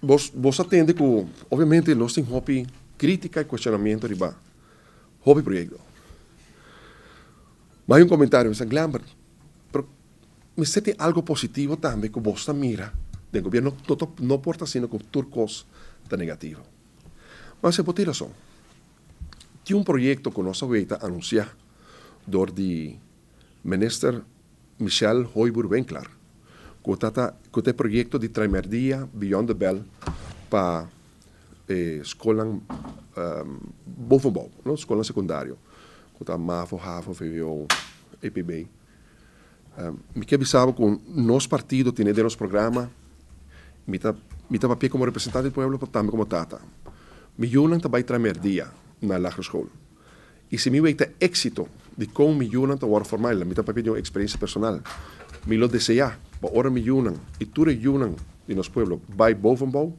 vos, vos atende con, obviamente, no sin hobby crítica y cuestionamiento de proyecto. Hobby un comentario en comentário, Glamour, pero me siento algo positivo también con vos mira, del gobierno, no no porta sino turcos tan negativo. va se botar que un proyecto que nós agora anunciado el ministro minister Michel Hoiburg-Benklar, com o projeto de Tremerdia, Beyond the Bell, para eh, skolan um, não, no? skolan secundario. Kutta MAVO, HAVO, VWO, EPB. Um, ehm, me avisava com nosso partido tinha de nosso programa, me tá me papel como representante do povo, também como tata. Me junan também Tremerdia na lagere school. E se me weten êxito de como me junan te formar, voor me papel de experiência personal. desea, pero ahora me yunan, y tú yunan, y nos pueblo, by bovenbouw,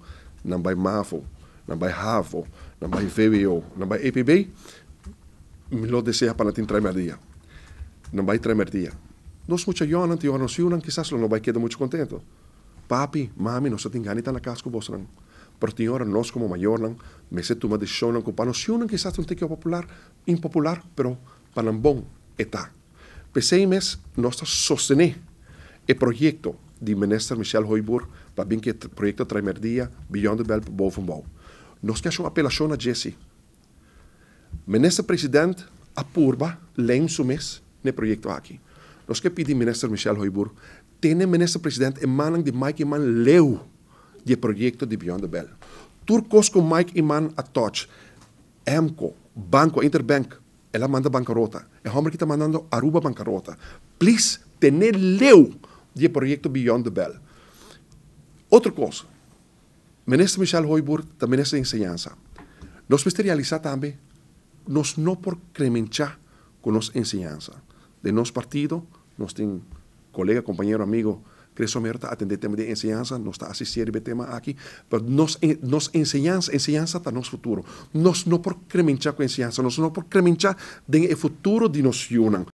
nan Mafo, MAVO, nan bij HAVO, nan bij VWO, nan bij EPB, lo desea para tin Nan bai bij No día. Dos muchachos te nos yunan, quizás lo no va a quedar mucho contento. Papi, mami, no se tan la casco vosran. Pero ti ahora nos como mayor, me se toma de shonan, con panos yunan, quizás un tequio popular, impopular, pero palambón está. mes, nos sostener o projeto do minister Michel Hoiboer, waarbij o projeto Tremerdia, Beyond the Belp, bovenbouw. Nós que uma apelação a Jesse. ministro presidente apurba lenço mês no projeto aqui. Nós que ao ministro Michel Hoibour, tem ministro presidente em mão de Mike Iman leu de projeto de Beyond the Bell. Turcos com Mike Iman a touch. EMCO, Banco Interbank, ela manda bancarrota. É homem que está mandando Aruba bancarrota. Please, tenha leu de proyecto Beyond the Bell. cosa, el ministro Michel Hoiburg, también esa enseñanza. Nos vamos realizar también, nos no por cremenchar con nos enseñanza De nuestro partido, nuestro colega, compañero, amigo, Creso Merta, atender tema de enseñanza, nos está haciendo el tema aquí, pero nos, eh, nos enseñanza enseñanza para nos futuro. nos no por cremenchar con enseñanza, nos no por cremenchar de futuro de nos unan.